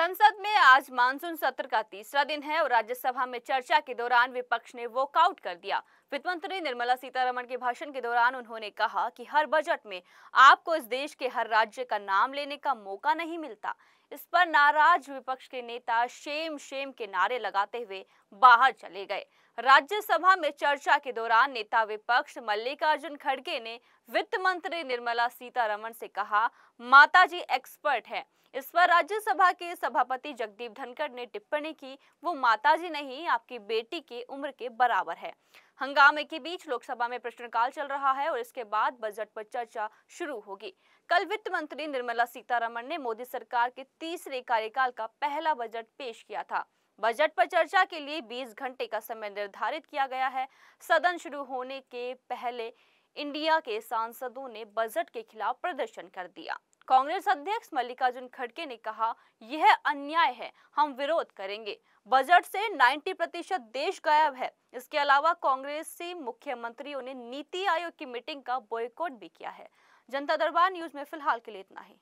संसद में आज मानसून सत्र का तीसरा दिन है और राज्यसभा में चर्चा के दौरान विपक्ष ने वॉकआउट कर दिया वित्त मंत्री निर्मला सीतारमण के भाषण के दौरान उन्होंने कहा कि हर बजट में आपको इस देश के हर राज्य का नाम लेने का मौका नहीं मिलता इस पर नाराज विपक्ष के नेता शेम शेम के नारे लगाते हुए बाहर चले गए राज्यसभा में चर्चा के दौरान नेता विपक्ष मल्लिकार्जुन खड़गे ने वित्त मंत्री निर्मला सीतारमण से कहा माताजी एक्सपर्ट है इस पर राज्यसभा के सभापति जगदीप धनखड़ ने टिप्पणी की वो माताजी नहीं आपकी बेटी की उम्र के बराबर है हंगामे के बीच लोकसभा में प्रश्नकाल चल रहा है और इसके बाद बजट पर चर्चा शुरू होगी कल वित्त मंत्री निर्मला सीतारमण ने मोदी सरकार के तीसरे कार्यकाल का पहला बजट पेश किया था बजट पर चर्चा के लिए 20 घंटे का समय निर्धारित किया गया है सदन शुरू होने के पहले इंडिया के सांसदों ने बजट के खिलाफ प्रदर्शन कर दिया कांग्रेस अध्यक्ष मल्लिकार्जुन खड़के ने कहा यह अन्याय है हम विरोध करेंगे बजट से 90 प्रतिशत देश गायब है इसके अलावा कांग्रेसी मुख्यमंत्रियों ने नीति आयोग की मीटिंग का बॉयकॉट भी किया है जनता दरबार न्यूज में फिलहाल के लिए इतना ही